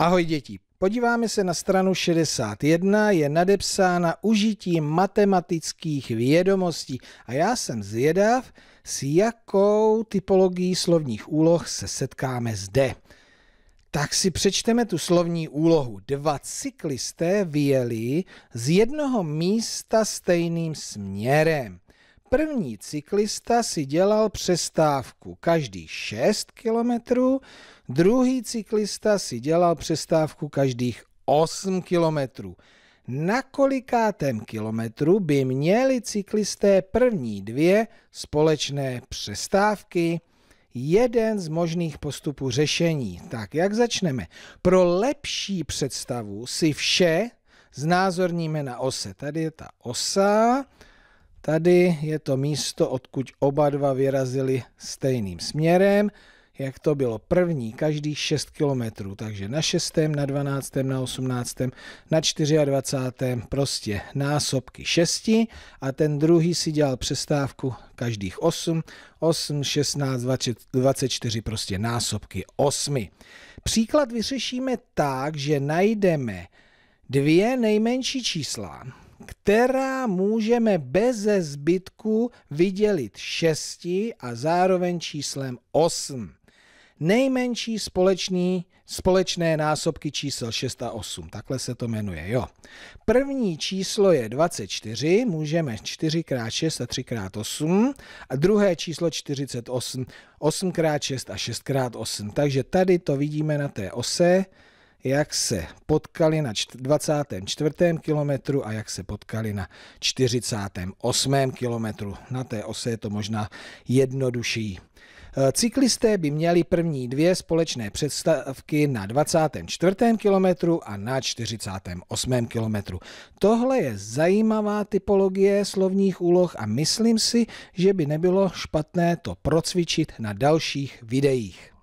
Ahoj děti, podíváme se na stranu 61, je nadepsána užití matematických vědomostí a já jsem zvědav, s jakou typologií slovních úloh se setkáme zde. Tak si přečteme tu slovní úlohu. Dva cyklisté vyjeli z jednoho místa stejným směrem. První cyklista si dělal přestávku každý 6 kilometrů, Druhý cyklista si dělal přestávku každých 8 kilometrů. Na kolikátém kilometru by měli cyklisté první dvě společné přestávky? jeden z možných postupů řešení. Tak jak začneme? Pro lepší představu si vše znázorníme na ose. Tady je ta osa, tady je to místo, odkud oba dva vyrazili stejným směrem jak to bylo. První každý 6 km, takže na 6., na 12., na 18., na 24. prostě násobky 6 a ten druhý si dělal přestávku každých 8, 8, 16, 20, 24 prostě násobky 8. Příklad vyřešíme tak, že najdeme dvě nejmenší čísla, která můžeme bez zbytku vydělit 6 a zároveň číslem 8 nejmenší společný, společné násobky čísel 6 a 8. Takhle se to jmenuje, jo. První číslo je 24, můžeme 4x6 a 3x8 a druhé číslo 48, 8x6 a 6x8. Takže tady to vidíme na té ose, jak se potkali na 24. kilometru a jak se potkali na 48. kilometru. Na té ose je to možná jednodušší. Eh, cyklisté by měli první dvě společné představky na 24. kilometru a na 48. kilometru. Tohle je zajímavá typologie slovních úloh a myslím si, že by nebylo špatné to procvičit na dalších videích.